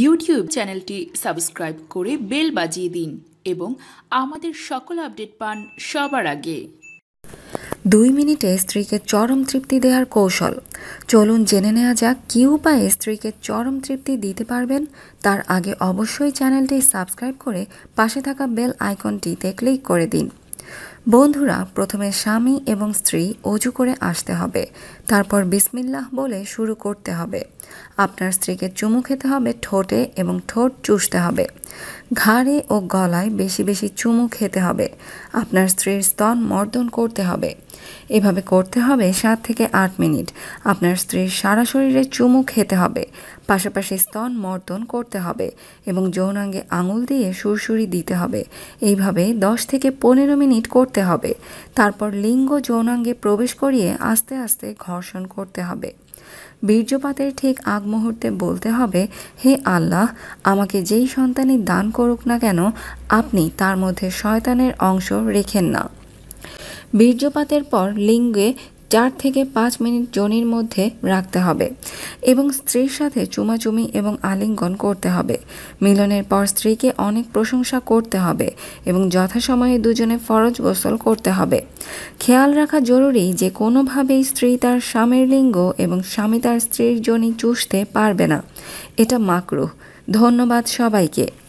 YouTube চ্যানেলটি subscribe করে bell বাজিয়ে দিন এবং আমাদের সকল আপডেট পান সবার আগে দুই মিনিটে স্ত্রীকে চরম তৃপ্তি দেওয়ার কৌশল চলুন জেনে নেওয়া যাক কি উপায়ে স্ত্রীকে চরম তৃপ্তি দিতে পারবেন তার আগে অবশ্যই চ্যানেলটি সাবস্ক্রাইব করে পাশে থাকা বেল আইকনটিতে ক্লিক করে দিন বন্ধুরা প্রথমে স্বামী এবং স্ত্রী অজু করে আসতে হবে তারপর বিসমিল্লাহ বলে শুরু করতে হবে আপনার স্ত্রীকে চুমু খেতে হবে ঠোঁটে এবং ঠোঁট চুষতে হবে ঘাড়ে ও গলায় বেশি বেশি চুমু খেতে হবে আপনার স্ত্রীর স্তন মর্দন করতে হবে এভাবে করতে হবে সাত থেকে আট মিনিট আপনার স্ত্রীর সারা শরীরে চুমু খেতে হবে পাশাপাশি স্তন মর্দন করতে হবে এবং যৌনাঙ্গে আঙুল দিয়ে সুরসুরি দিতে হবে এইভাবে দশ থেকে পনেরো মিনিট করতে হবে তারপর লিঙ্গ যৌনাঙ্গে প্রবেশ করিয়ে আস্তে আস্তে ঘর্ষণ করতে হবে বীর্যপাতের ঠিক আগ মুহূর্তে বলতে হবে হে আল্লাহ আমাকে যেই সন্তানই দান করুক না কেন আপনি তার মধ্যে শয়তানের অংশ রেখেন না বীর্যপাতের পর লিঙ্গে চার থেকে পাঁচ মিনিট যোনির মধ্যে রাখতে হবে এবং স্ত্রীর সাথে চুমাচুমি এবং আলিঙ্গন করতে হবে মিলনের পর স্ত্রীকে অনেক প্রশংসা করতে হবে এবং যথাসময়ে দুজনে ফরজ গোসল করতে হবে খেয়াল রাখা জরুরি যে কোনোভাবেই স্ত্রী তার স্বামীর লিঙ্গ এবং স্বামী তার স্ত্রীর যোনি চুষতে পারবে না এটা মাকরুহ ধন্যবাদ সবাইকে